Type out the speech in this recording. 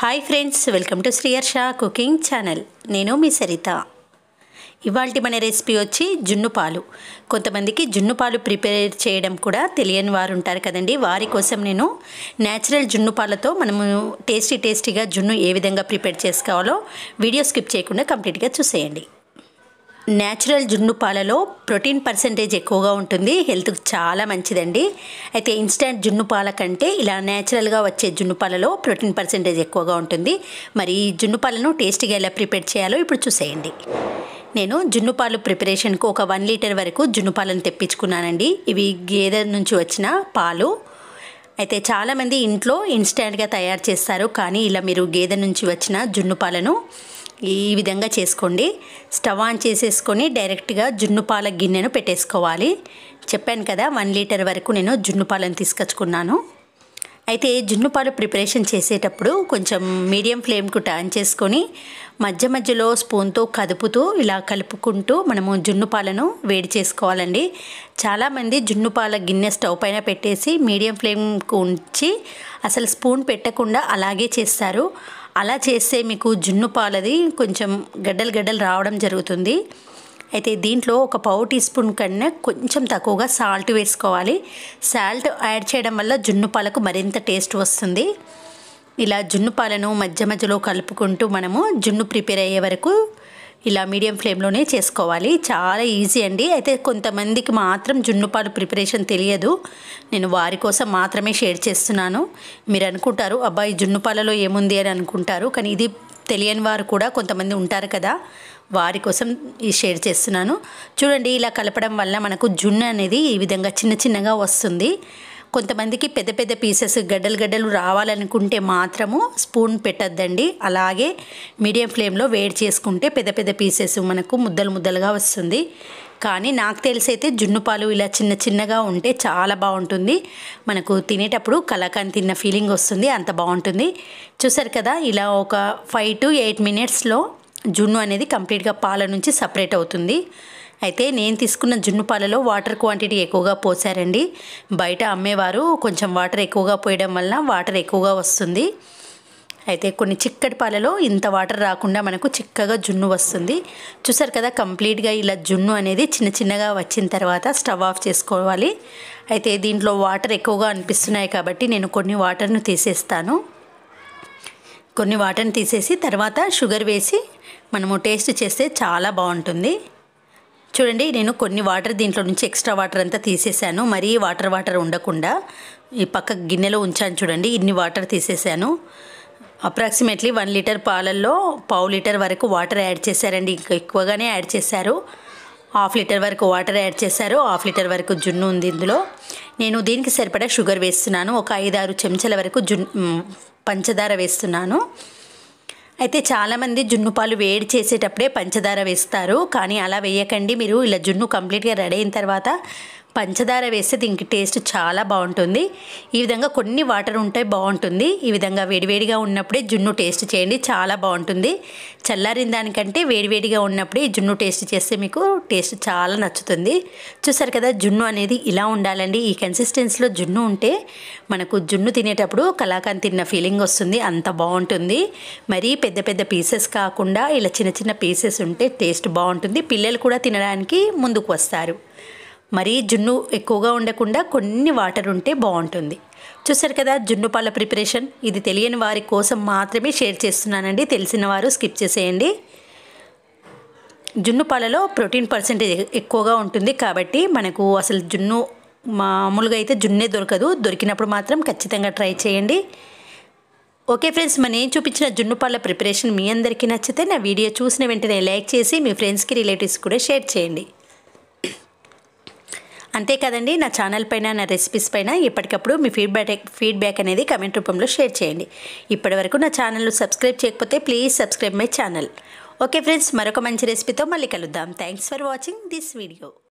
hi friends welcome to Sriyarsha cooking channel నేను మీ సరిత ఇవాళ మన రెసిపీ వచ్చి జున్ను పాలు కొంతమందికి జున్ను పాలు ప్రిపేర్ చేయడం కూడా తెలియని వారు ఉంటారు కదండి వారి కోసం నేను న్యాచురల్ జున్ను పాలతో మనము టేస్టీ టేస్టీగా జున్ను ఏ విధంగా ప్రిపేర్ చేసుకోవాలో వీడియో స్కిప్ చేయకుండా కంప్లీట్గా చూసేయండి న్యాచురల్ జున్ను పాలలో ప్రోటీన్ పర్సంటేజ్ ఎక్కువగా ఉంటుంది హెల్త్కి చాలా మంచిదండి అయితే ఇన్స్టాంట్ జున్ను పాల కంటే ఇలా న్యాచురల్గా వచ్చే జున్ను పాలలో ప్రోటీన్ పర్సంటేజ్ ఎక్కువగా ఉంటుంది మరి ఈ జున్ను పాలను టేస్టీగా ఎలా ప్రిపేర్ చేయాలో ఇప్పుడు చూసేయండి నేను జున్నుపాలు ప్రిపరేషన్కు ఒక వన్ లీటర్ వరకు జున్నుపాలను తెప్పించుకున్నానండి ఇవి గేదె నుంచి వచ్చిన పాలు అయితే చాలామంది ఇంట్లో ఇన్స్టాంట్గా తయారు చేస్తారు కానీ ఇలా మీరు గేదె నుంచి వచ్చిన జున్ను పాలను ఈ విధంగా చేసుకోండి స్టవ్ ఆన్ చేసేసుకొని డైరెక్ట్గా జున్ను పాల గిన్నెను పెట్టేసుకోవాలి చెప్పాను కదా వన్ లీటర్ వరకు నేను జున్ను పాలను తీసుకొచ్చుకున్నాను అయితే జున్ను పాలు ప్రిపరేషన్ చేసేటప్పుడు కొంచెం మీడియం ఫ్లేమ్కు టర్న్ చేసుకొని మధ్య మధ్యలో స్పూన్తో కదుపుతూ ఇలా కలుపుకుంటూ మనము జున్ను పాలను వేడి చేసుకోవాలండి చాలామంది జున్ను పాల గిన్నె స్టవ్ పైన పెట్టేసి మీడియం ఫ్లేమ్కు ఉంచి అసలు స్పూన్ పెట్టకుండా అలాగే చేస్తారు అలా చేస్తే మీకు జున్ను పాలది కొంచెం గడ్డలు గడ్డలు రావడం జరుగుతుంది అయితే దీంట్లో ఒక పావు టీ స్పూన్ కన్నా కొంచెం తక్కువగా సాల్ట్ వేసుకోవాలి సాల్ట్ యాడ్ చేయడం వల్ల జున్ను పాలకు మరింత టేస్ట్ వస్తుంది ఇలా జున్ను పాలను మధ్య మధ్యలో కలుపుకుంటూ మనము జున్ను ప్రిపేర్ అయ్యే వరకు ఇలా మీడియం ఫ్లేమ్లోనే చేసుకోవాలి చాలా ఈజీ అండి అయితే కొంతమందికి మాత్రం జున్నుపాలు ప్రిపరేషన్ తెలియదు నేను వారి కోసం మాత్రమే షేర్ చేస్తున్నాను మీరు అనుకుంటారు అబ్బాయి జున్నుపాలలో ఏముంది అని అనుకుంటారు కానీ ఇది తెలియని వారు కూడా కొంతమంది ఉంటారు కదా వారి కోసం ఈ షేర్ చేస్తున్నాను చూడండి ఇలా కలపడం వల్ల మనకు జున్ను అనేది ఈ విధంగా చిన్న చిన్నగా వస్తుంది కొంతమందికి పెద్ద పెద్ద పీసెస్ గడ్డలు గడ్డలు రావాలనుకుంటే మాత్రము స్పూన్ పెట్టద్దండి అలాగే మీడియం ఫ్లేమ్లో వేడి చేసుకుంటే పెద్ద పెద్ద పీసెస్ మనకు ముద్దలు ముద్దలుగా వస్తుంది కానీ నాకు తెలిసి అయితే జున్నుపాలు ఇలా చిన్న చిన్నగా ఉంటే చాలా బాగుంటుంది మనకు తినేటప్పుడు కలకాని తిన్న ఫీలింగ్ వస్తుంది అంత బాగుంటుంది చూసారు కదా ఇలా ఒక ఫైవ్ టు ఎయిట్ మినిట్స్లో జున్ను అనేది కంప్లీట్గా పాల నుంచి సపరేట్ అవుతుంది అయితే నేను తీసుకున్న జున్ను పాలలో వాటర్ క్వాంటిటీ ఎక్కువగా పోసారండి బయట అమ్మేవారు కొంచెం వాటర్ ఎక్కువగా పోయడం వలన వాటర్ ఎక్కువగా వస్తుంది అయితే కొన్ని చిక్కటి పాలలో ఇంత వాటర్ రాకుండా మనకు చిక్కగా జున్ను వస్తుంది చూసారు కదా కంప్లీట్గా ఇలా జున్ను అనేది చిన్న చిన్నగా వచ్చిన తర్వాత స్టవ్ ఆఫ్ చేసుకోవాలి అయితే దీంట్లో వాటర్ ఎక్కువగా అనిపిస్తున్నాయి కాబట్టి నేను కొన్ని వాటర్ను తీసేస్తాను కొన్ని వాటర్ని తీసేసి తర్వాత షుగర్ వేసి మనము టేస్ట్ చేస్తే చాలా బాగుంటుంది చూడండి నేను కొన్ని వాటర్ దీంట్లో నుంచి ఎక్స్ట్రా వాటర్ అంతా తీసేసాను మరీ వాటర్ వాటర్ ఉండకుండా ఈ పక్క గిన్నెలో ఉంచాను చూడండి ఇన్ని వాటర్ తీసేసాను అప్రాక్సిమేట్లీ వన్ లీటర్ పాలల్లో పావు లీటర్ వరకు వాటర్ యాడ్ చేశారండి ఇంకా ఎక్కువగానే యాడ్ చేశారు హాఫ్ లీటర్ వరకు వాటర్ యాడ్ చేశారు హాఫ్ లీటర్ వరకు జున్ను ఉంది ఇందులో నేను దీనికి సరిపడా షుగర్ వేస్తున్నాను ఒక ఐదారు చెంచాల వరకు జున్ పంచదార వేస్తున్నాను అయితే చాలామంది జున్ను పాలు వేడి చేసేటప్పుడే పంచదార వేస్తారు కానీ అలా వేయకండి మీరు ఇలా జున్ను కంప్లీట్గా రెడీ అయిన తర్వాత పంచదార వేస్తే దీనికి టేస్ట్ చాలా బాగుంటుంది ఈ విధంగా కొన్ని వాటర్ ఉంటే బాగుంటుంది ఈ విధంగా వేడివేడిగా ఉన్నప్పుడే జున్ను టేస్ట్ చేయండి చాలా బాగుంటుంది చల్లారిన దానికంటే వేడివేడిగా ఉన్నప్పుడే జున్ను టేస్ట్ చేస్తే మీకు టేస్ట్ చాలా నచ్చుతుంది చూసారు కదా జున్ను అనేది ఇలా ఉండాలండి ఈ కన్సిస్టెన్సీలో జున్ను ఉంటే మనకు జున్ను తినేటప్పుడు కలాకాంత్ తిన్న ఫీలింగ్ వస్తుంది అంత బాగుంటుంది మరీ పెద్ద పెద్ద పీసెస్ కాకుండా ఇలా చిన్న చిన్న పీసెస్ ఉంటే టేస్ట్ బాగుంటుంది పిల్లలు కూడా తినడానికి ముందుకు వస్తారు మరీ జున్ను ఎక్కువగా ఉండకుండా కొన్ని వాటర్ ఉంటే బాగుంటుంది చూసారు కదా జున్ను పాల ప్రిపరేషన్ ఇది తెలియని వారి కోసం మాత్రమే షేర్ చేస్తున్నానండి తెలిసిన వారు స్కిప్ చేసేయండి జున్ను పాలలో ప్రోటీన్ పర్సెంటేజ్ ఎక్కువగా ఉంటుంది కాబట్టి మనకు అసలు జున్ను మామూలుగా అయితే జున్నే దొరకదు దొరికినప్పుడు మాత్రం ఖచ్చితంగా ట్రై చేయండి ఓకే ఫ్రెండ్స్ మన నేను చూపించిన జున్ను పాల ప్రిపరేషన్ మీ అందరికీ నచ్చితే నా వీడియో చూసిన వెంటనే లైక్ చేసి మీ ఫ్రెండ్స్కి రిలేటివ్స్ కూడా షేర్ చేయండి అంతే కదండి నా ఛానల్ పైన నా రెసిపీస్ పైన ఎప్పటికప్పుడు మీ ఫీడ్బ్యాక్ ఫీడ్బ్యాక్ అనేది కమెంట్ రూపంలో షేర్ చేయండి ఇప్పటివరకు నా ఛానల్ సబ్స్క్రైబ్ చేయకపోతే please subscribe my channel okay friends మరొక మంచి రెసిపీతో మళ్ళీ కలుద్దాం thanks for watching this video